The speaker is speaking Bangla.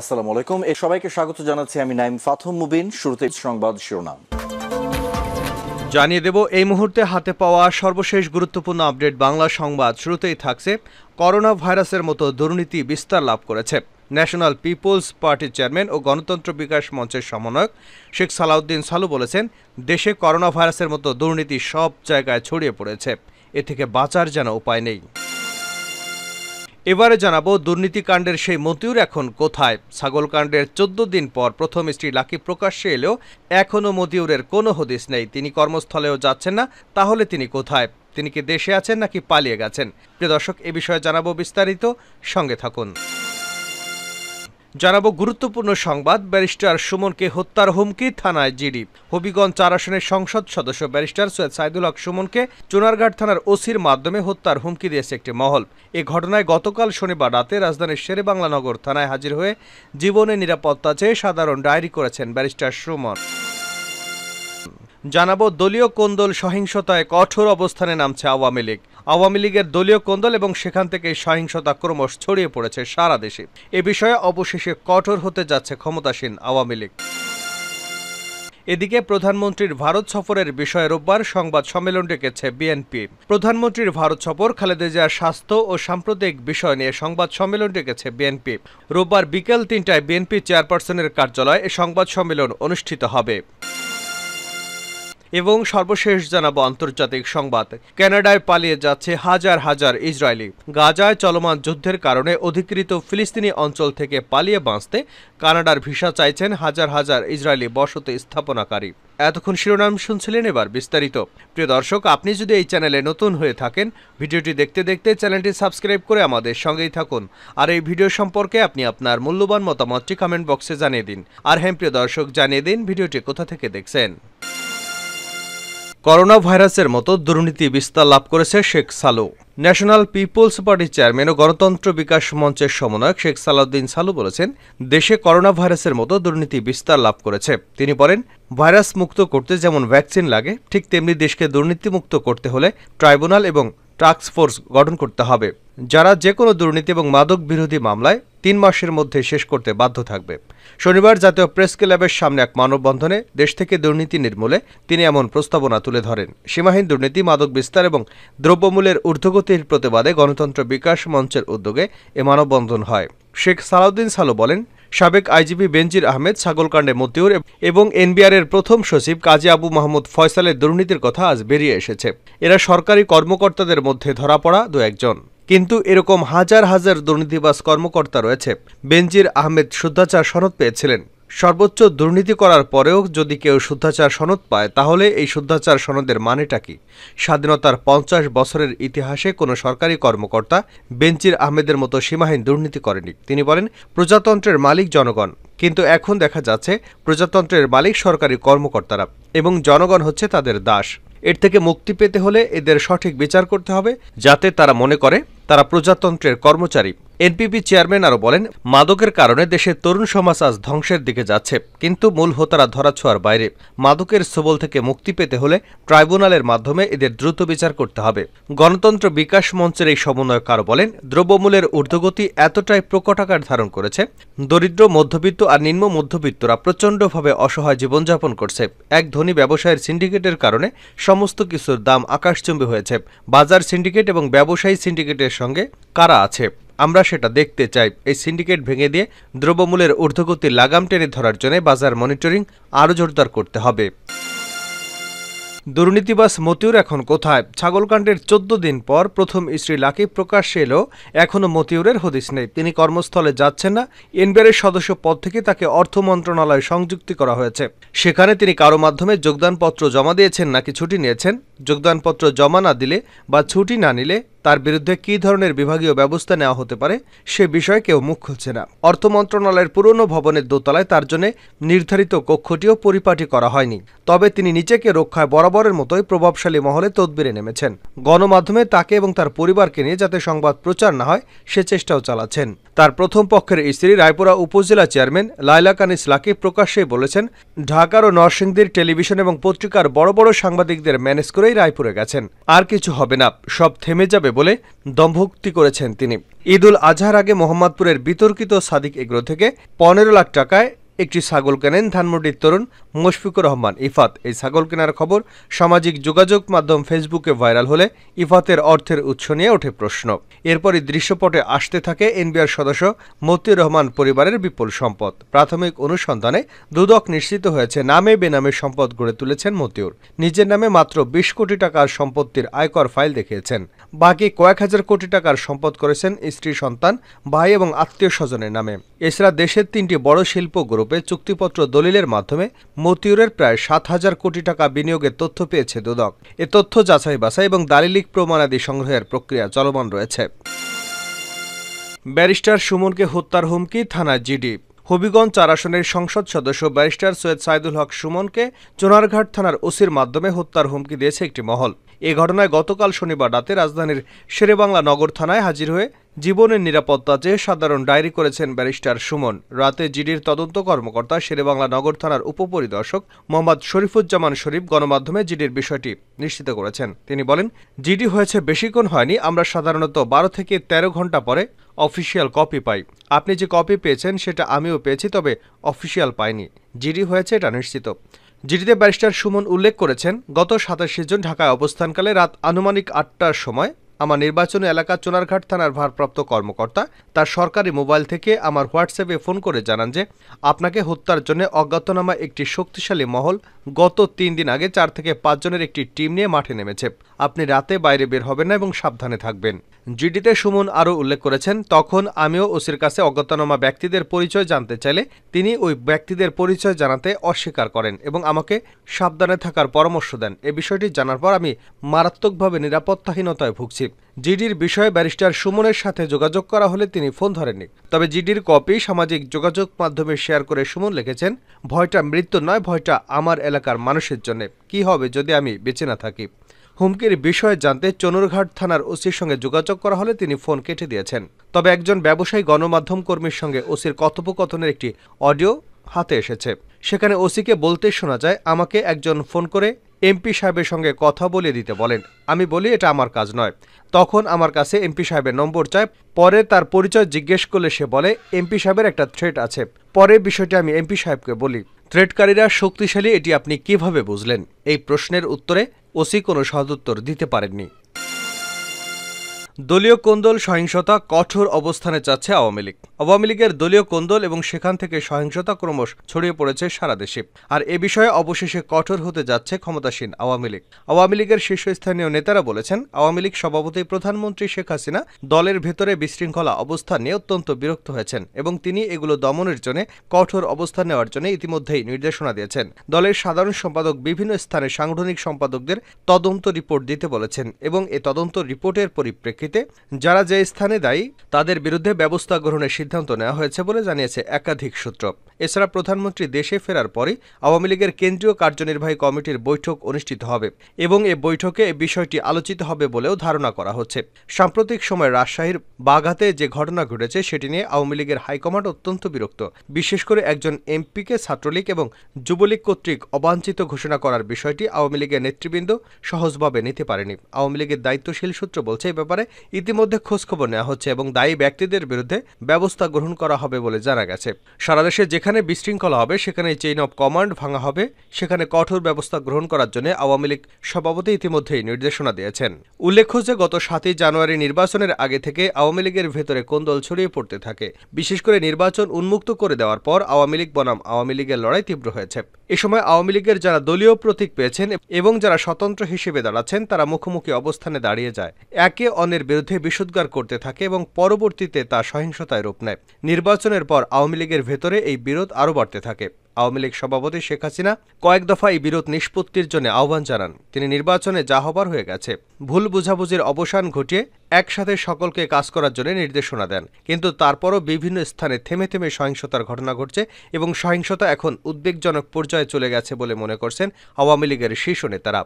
আসসালামু আলাইকুম এ সবাইকে স্বাগত জানাচ্ছি আমি নাইম ফাথম মুবিন শুরুতে সংবাদ শিরোনাম জানিয়ে দেব এই মুহূর্তে হাতে পাওয়া সর্বশেষ গুরুত্বপূর্ণ আপডেট বাংলা সংবাদ শুরুতেই থাকছে করোনা ভাইরাসের মতো দুর্নীতি বিস্তার লাভ করেছে ন্যাশনাল পিপলস পার্টির চেয়ারম্যান ও গণতন্ত্র বিকাশ মঞ্চের সমন্বয়ক শেখ সালাউদ্দিন সালু বলেছেন দেশে করোনা ভাইরাসের মতো দুর্নীতি সব জায়গায় ছড়িয়ে পড়েছে এ থেকে বাঁচার যেন উপায় নেই এবারে জানাবো দুর্নীতিকাণ্ডের সেই মতিউর এখন কোথায় ছাগলকাণ্ডের চোদ্দ দিন পর প্রথম স্ত্রী লাকি প্রকাশ্যে এলেও এখনও মতিউরের কোনো হদিস নেই তিনি কর্মস্থলেও যাচ্ছেন না তাহলে তিনি কোথায় তিনি কি দেশে আছেন নাকি পালিয়ে গেছেন প্রিয় দর্শক এ বিষয়ে জানাবো বিস্তারিত সঙ্গে থাকুন জানাবো গুরুত্বপূর্ণ সংবাদ ব্যারিস্টার সুমনকে হত্যার হুমকি থানায় জিডি হবিগঞ্জ চার আসনের সংসদ সদস্য ব্যারিস্টার সৈয়দ সাইদুল হক সুমনকে চুনারঘাট থানার ওসির মাধ্যমে হত্যার হুমকি দিয়েছে একটি মহল এ ঘটনায় গতকাল শনিবার রাতে রাজধানীর বাংলানগর থানায় হাজির হয়ে জীবনের নিরাপত্তা চেয়ে সাধারণ ডায়েরি করেছেন ব্যারিস্টার সুমন জানাবো দলীয় কোন্দল সহিংসতায় কঠোর অবস্থানে নামছে আওয়ামী লীগ আওয়ামী লীগের দলীয় কোন্দল এবং সেখান থেকে সহিংসতা ক্রমশ ছড়িয়ে পড়েছে সারা দেশে এ বিষয়ে অবশেষে কঠোর হতে যাচ্ছে ক্ষমতাসীন আওয়ামী লীগ এদিকে প্রধানমন্ত্রীর ভারত সফরের বিষয়ে রোববার সংবাদ সম্মেলন ডেকেছে বিএনপি প্রধানমন্ত্রীর ভারত সফর খালেদা জিয়ার স্বাস্থ্য ও সাম্প্রতিক বিষয় নিয়ে সংবাদ সম্মেলন ডেকেছে বিএনপি রোববার বিকেল তিনটায় বিএনপি চেয়ারপারসনের কার্যালয়ে এ সংবাদ সম্মেলন অনুষ্ঠিত হবে এবং সর্বশেষ জানাবো আন্তর্জাতিক সংবাদ কানাডায় পালিয়ে যাচ্ছে হাজার হাজার ইসরায়েলি গাজায় চলমান যুদ্ধের কারণে অধিকৃত ফিলিস্তিনি অঞ্চল থেকে পালিয়ে বাঁচতে কানাডার ভিসা চাইছেন হাজার হাজার ইসরায়েলি বসতি স্থাপনাকারী এতক্ষণ শিরোনাম শুনছিলেন এবার বিস্তারিত প্রিয় দর্শক আপনি যদি এই চ্যানেলে নতুন হয়ে থাকেন ভিডিওটি দেখতে দেখতে চ্যানেলটি সাবস্ক্রাইব করে আমাদের সঙ্গেই থাকুন আর এই ভিডিও সম্পর্কে আপনি আপনার মূল্যবান মতামতটি কমেন্ট বক্সে জানিয়ে দিন আর হ্যাঁ প্রিয় দর্শক জানিয়ে দিন ভিডিওটি কোথা থেকে দেখছেন করোনা ভাইরাসের মতো দুর্নীতি বিস্তার লাভ করেছে শেখ সালু ন্যাশনাল পিপলস পার্টির চেয়ারম্যান ও গণতন্ত্র বিকাশ মঞ্চের সমন্বয়ক শেখ সালাউদ্দিন সালু বলেছেন দেশে করোনা ভাইরাসের মতো দুর্নীতি বিস্তার লাভ করেছে তিনি বলেন ভাইরাস মুক্ত করতে যেমন ভ্যাকসিন লাগে ঠিক তেমনি দেশকে দুর্নীতিমুক্ত করতে হলে ট্রাইব্যুনাল এবং টাস্ক ফোর্স গঠন করতে হবে যারা যে কোনো দুর্নীতি এবং মাদক বিরোধী মামলায় তিন মাসের মধ্যে শেষ করতে বাধ্য থাকবে শনিবার জাতীয় প্রেস ক্লাবের সামনে এক মানববন্ধনে দেশ থেকে দুর্নীতি নির্মূলে তিনি এমন প্রস্তাবনা তুলে ধরেন সীমাহীন দুর্নীতি মাদক বিস্তার এবং দ্রব্যমূল্যের ঊর্ধ্বগতির প্রতিবাদে গণতন্ত্র বিকাশ মঞ্চের উদ্যোগে এ মানববন্ধন হয় শেখ সালাউদ্দিন সালো বলেন সাবেক আইজিপি বেনজির আহমেদ ছাগলকাণ্ডে মতিউর এবং এনবিআর এর প্রথম সচিব কাজী আবু মাহমুদ ফয়সালের দুর্নীতির কথা আজ বেরিয়ে এসেছে এরা সরকারি কর্মকর্তাদের মধ্যে ধরা পড়া দু একজন কিন্তু এরকম হাজার হাজার দুর্নীতিবাজ কর্মকর্তা রয়েছে বেনজির আহমেদ শুদ্ধাচার সনদ পেয়েছিলেন সর্বোচ্চ দুর্নীতি করার পরেও যদি কেউ শুদ্ধাচার সনদ পায় তাহলে এই শুদ্ধাচার সনদের মানেটা কি স্বাধীনতার পঞ্চাশ বছরের ইতিহাসে কোনো সরকারি কর্মকর্তা বেঞ্চির আহমেদের মতো সীমাহীন দুর্নীতি করেনি তিনি বলেন প্রজাতন্ত্রের মালিক জনগণ কিন্তু এখন দেখা যাচ্ছে প্রজাতন্ত্রের মালিক সরকারি কর্মকর্তারা এবং জনগণ হচ্ছে তাদের দাস এর থেকে মুক্তি পেতে হলে এদের সঠিক বিচার করতে হবে যাতে তারা মনে করে তারা প্রজাতন্ত্রের কর্মচারী এনপিপি চেয়ারম্যান আরও বলেন মাদকের কারণে দেশের তরুণ সমাজ আজ ধ্বংসের দিকে যাচ্ছে কিন্তু মূল হোতারা ধরাছোয়ার বাইরে মাদকের সবল থেকে মুক্তি পেতে হলে ট্রাইব্যুনালের মাধ্যমে এদের দ্রুত বিচার করতে হবে গণতন্ত্র বিকাশ মঞ্চের এই সমন্বয় আরও বলেন দ্রব্যমূল্যের ঊর্ধ্বগতি এতটাই প্রকট আকার ধারণ করেছে দরিদ্র মধ্যবিত্ত আর নিম্ন মধ্যবিত্তরা প্রচণ্ডভাবে অসহায় জীবনযাপন করছে এক ধনী ব্যবসায়ের সিন্ডিকেটের কারণে সমস্ত কিছুর দাম আকাশচুম্বী হয়েছে বাজার সিন্ডিকেট এবং ব্যবসায়ী সিন্ডিকেটের সঙ্গে কারা আছে আমরা সেটা দেখতে চাই এই সিন্ডিকেট ভেঙে দিয়ে দ্রব্যমূল্যের ঊর্ধ্বগতি লাগাম টেনে ধরার জন্য বাজার মনিটরিং আরও জোরদার করতে হবে দুর্নীতিবাস মতিউর এখন কোথায় ছাগলকাণ্ডের চোদ্দ দিন পর প্রথম স্ত্রী লাকি প্রকাশ্যে এলো এখনও মতিউরের হদিস নেই তিনি কর্মস্থলে যাচ্ছেন না এনবিআরের সদস্য পদ থেকে তাকে অর্থ মন্ত্রণালয়ে সংযুক্তি করা হয়েছে সেখানে তিনি কারো মাধ্যমে যোগদানপত্র জমা দিয়েছেন নাকি ছুটি নিয়েছেন যোগদানপত্র জমা না দিলে বা ছুটি না নিলে তার বিরুদ্ধে কী ধরনের বিভাগীয় ব্যবস্থা নেওয়া হতে পারে সে বিষয়ে কেউ মুখ খুলছে না অর্থ মন্ত্রণালয়ের পুরনো ভবনের দোতলায় তার জন্য নির্ধারিত কক্ষটিও পরিপাটি করা হয়নি তবে তিনি নিজেকে রক্ষায় বরাবরের মতোই প্রভাবশালী মহলে তদবিরে নেমেছেন গণমাধ্যমে তাকে এবং তার পরিবারকে নিয়ে যাতে সংবাদ প্রচার না হয় সে চেষ্টাও চালাচ্ছেন তার প্রথম পক্ষের স্ত্রী রায়পুরা উপজেলা চেয়ারম্যান লাইলা কানিস লাকিব প্রকাশ্যে বলেছেন ঢাকার ও নরসিংদীর টেলিভিশন এবং পত্রিকার বড় বড় সাংবাদিকদের ম্যানেজ করেই রায়পুরে গেছেন আর কিছু হবে না সব থেমে যাবে বলে দম্ভক্তি করেছেন তিনি ঈদুল আজহার আগে মোহাম্মদপুরের বিতর্কিত সাদিক এগ্রো থেকে পনেরো লাখ টাকায় একটি ছাগল কেনেন ধানমন্ডির তরুণ মুশফিকুর রহমান ইফাত এই ছাগল কেনার খবর সামাজিক যোগাযোগ মাধ্যম ফেসবুকে ভাইরাল হলে ইফাতের অর্থের উৎস নিয়ে ওঠে প্রশ্ন এরপরই দৃশ্যপটে আসতে থাকে এনবিআর সদস্য মতিউর রহমান পরিবারের বিপুল সম্পদ প্রাথমিক অনুসন্ধানে দুদক নিশ্চিত হয়েছে নামে বেনামে সম্পদ গড়ে তুলেছেন মতিউর নিজের নামে মাত্র বিশ কোটি টাকার সম্পত্তির আয়কর ফাইল দেখিয়েছেন বাকি কয়েক হাজার কোটি টাকার সম্পদ করেছেন স্ত্রী সন্তান ভাই এবং আত্মীয় স্বজনের নামে এছাড়া দেশের তিনটি বড় শিল্প গ্রুপে চুক্তিপত্র দলিলের মাধ্যমে মতিউরের প্রায় সাত হাজার কোটি টাকা বিনিয়োগের তথ্য পেয়েছে দুদক এ তথ্য যাচাই বাছাই এবং দালিলিক প্রমাণাদি সংগ্রহের প্রক্রিয়া চলমান রয়েছে ব্যারিস্টার সুমনকে হত্যার হুমকি থানা জিডি হবিগঞ্জ চার আসনের সংসদ সদস্য ব্যারিস্টার সৈয়দ সাইদুল হক সুমনকে চোনারঘাট থানার ওসির মাধ্যমে হত্যার হুমকি দিয়েছে একটি মহল এ ঘটনায় গতকাল শনিবার রাতে রাজধানীর শেরেবাংলা নগর থানায় হাজির হয়ে জীবনের নিরাপত্তা চেয়ে সাধারণ ডায়েরি করেছেন ব্যারিস্টার সুমন রাতে জিডির তদন্ত কর্মকর্তা শেরেবাংলা নগর থানার উপপরিদর্শক মোহাম্মদ শরীফুজ্জামান শরীফ গণমাধ্যমে জিডির বিষয়টি নিশ্চিত করেছেন তিনি বলেন জিডি হয়েছে বেশিক্ষণ হয়নি আমরা সাধারণত বারো থেকে ১৩ ঘন্টা পরে অফিসিয়াল কপি পাই আপনি যে কপি পেয়েছেন সেটা আমিও পেয়েছি তবে অফিসিয়াল পাইনি জিডি হয়েছে এটা নিশ্চিত জিডিতে ব্যারিস্টার সুমন উল্লেখ করেছেন গত সাতাশে জুন ঢাকায় অবস্থানকালে রাত আনুমানিক আটটার সময় আমার নির্বাচনী এলাকা চোনারঘাট থানার ভারপ্রাপ্ত কর্মকর্তা তার সরকারি মোবাইল থেকে আমার হোয়াটসঅ্যাপে ফোন করে জানান যে আপনাকে হত্যার জন্য অজ্ঞাতনামা একটি শক্তিশালী মহল গত তিন দিন আগে চার থেকে পাঁচজনের একটি টিম নিয়ে মাঠে নেমেছে আপনি রাতে বাইরে বের হবেন না এবং সাবধানে থাকবেন জিডিতে সুমন আরও উল্লেখ করেছেন তখন আমিও ওসির কাছে অজ্ঞাতনামা ব্যক্তিদের পরিচয় জানতে চাইলে তিনি ওই ব্যক্তিদের পরিচয় জানাতে অস্বীকার করেন এবং আমাকে সাবধানে থাকার পরামর্শ দেন এ বিষয়টি জানার পর আমি মারাত্মকভাবে নিরাপত্তাহীনতায় ভুগছি জিডির বিষয়ে ব্যারিস্টার সুমনের সাথে যোগাযোগ করা হলে তিনি ফোন ধরেননি তবে জিডির কপি সামাজিক যোগাযোগ মাধ্যমে শেয়ার করে সুমন লিখেছেন ভয়টা মৃত্যু নয় ভয়টা আমার এলাকার মানুষের জন্য কি হবে যদি আমি বেঁচে না থাকি হুমকির বিষয়ে জানতে চনুরঘাট থানার ওসির সঙ্গে যোগাযোগ করা হলে তিনি ফোন কেটে দিয়েছেন তবে একজন ব্যবসায়ী গণমাধ্যম কর্মীর সঙ্গে ওসির কথোপকথনের একটি অডিও হাতে এসেছে সেখানে ওসিকে বলতে শোনা যায় আমাকে একজন ফোন করে এমপি সাহেবের সঙ্গে কথা বলে দিতে বলেন আমি বলি এটা আমার কাজ নয় তখন আমার কাছে এমপি সাহেবের নম্বর চায় পরে তার পরিচয় জিজ্ঞেস করলে সে বলে এমপি সাহেবের একটা থ্রেট আছে পরে বিষয়টি আমি এমপি সাহেবকে বলি থ্রেটকারীরা শক্তিশালী এটি আপনি কিভাবে বুঝলেন এই প্রশ্নের উত্তরে ওসি কোনো সদুত্তর দিতে পারেননি দলীয় কোন্দল সহিংসতা কঠোর অবস্থানে যাচ্ছে আওয়ামী লীগ আওয়ামী লীগের দলীয় কোন্দল এবং সেখান থেকে সহিংসতা ক্রমশ ছড়িয়ে পড়েছে সারা দেশে আর এ বিষয়ে অবশেষে কঠোর হতে যাচ্ছে ক্ষমতাসীন আওয়ামী লীগ আওয়ামী লীগের শীর্ষস্থানীয় নেতারা বলেছেন আওয়ামী লীগ সভাপতি প্রধানমন্ত্রী শেখ হাসিনা দলের ভেতরে বিশৃঙ্খলা অবস্থা নিয়ে অত্যন্ত বিরক্ত হয়েছেন এবং তিনি এগুলো দমনের জন্য কঠোর অবস্থান নেওয়ার জন্য ইতিমধ্যেই নির্দেশনা দিয়েছেন দলের সাধারণ সম্পাদক বিভিন্ন স্থানে সাংগঠনিক সম্পাদকদের তদন্ত রিপোর্ট দিতে বলেছেন এবং এ তদন্ত রিপোর্টের পরিপ্রেক্ষিতে প্রেক্ষিতে যারা যে স্থানে দায়ী তাদের বিরুদ্ধে ব্যবস্থা গ্রহণের সিদ্ধান্ত নেওয়া হয়েছে বলে জানিয়েছে একাধিক সূত্র এছাড়া প্রধানমন্ত্রী দেশে ফেরার পরে আওয়ামী লীগের কেন্দ্রীয় কার্যনির্বাহী কমিটির বৈঠক অনুষ্ঠিত হবে এবং এ বৈঠকে বিষয়টি আলোচিত হবে বলেও ধারণা করা হচ্ছে সাম্প্রতিক সময়ে রাজশাহীর বাঘাতে যে ঘটনা ঘটেছে সেটি নিয়ে আওয়ামী লীগের হাইকমান্ড অত্যন্ত বিরক্ত বিশেষ করে একজন এমপিকে ছাত্রলীগ এবং যুবলীগ কর্তৃক অবাঞ্ছিত ঘোষণা করার বিষয়টি আওয়ামী লীগের নেতৃবৃন্দ সহজভাবে নিতে পারেনি আওয়ামী লীগের দায়িত্বশীল সূত্র বলছে এ ব্যাপারে ইতিমধ্যে খোঁজখবর নেওয়া হচ্ছে এবং দায়ী ব্যক্তিদের বিরুদ্ধে ব্যবস্থা গ্রহণ করা হবে বলে জানা গেছে সারা দেশে যেখানে বিশৃঙ্খলা হবে সেখানে চেইন অব কমান্ড ভাঙা হবে সেখানে কঠোর ব্যবস্থা গ্রহণ করার জন্য আওয়ামী লীগ সভাপতি ইতিমধ্যেই নির্দেশনা দিয়েছেন উল্লেখ্য যে গত সাতই জানুয়ারি নির্বাচনের আগে থেকে আওয়ামী লীগের ভেতরে কোন্দল ছড়িয়ে পড়তে থাকে বিশেষ করে নির্বাচন উন্মুক্ত করে দেওয়ার পর আওয়ামী লীগ বনাম আওয়ামী লীগের লড়াই তীব্র হয়েছে এ সময় আওয়ামী লীগের যারা দলীয় প্রতীক পেয়েছেন এবং যারা স্বতন্ত্র হিসেবে দাঁড়াচ্ছেন তারা মুখোমুখি অবস্থানে দাঁড়িয়ে যায় একে অন্যের বিরুদ্ধে বিষোদ্গার করতে থাকে এবং পরবর্তীতে তা সহিংসতায় রূপ নেয় নির্বাচনের পর আওয়ামী লীগের ভেতরে এই বিরোধ আরও বাড়তে থাকে আওয়ামী লীগ সভাপতি শেখ হাসিনা কয়েক দফা এই বিরোধ নিষ্পত্তির জন্য আহ্বান জানান তিনি নির্বাচনে যা হবার হয়ে গেছে ভুল বুঝাবুঝির অবসান ঘটিয়ে একসাথে সকলকে কাজ করার জন্য নির্দেশনা দেন কিন্তু তারপরও বিভিন্ন স্থানে থেমে থেমে সহিংসতার ঘটনা ঘটছে এবং সহিংসতা এখন উদ্বেগজনক পর্যায়ে চলে গেছে বলে মনে করছেন আওয়ামী লীগের শীর্ষ নেতারা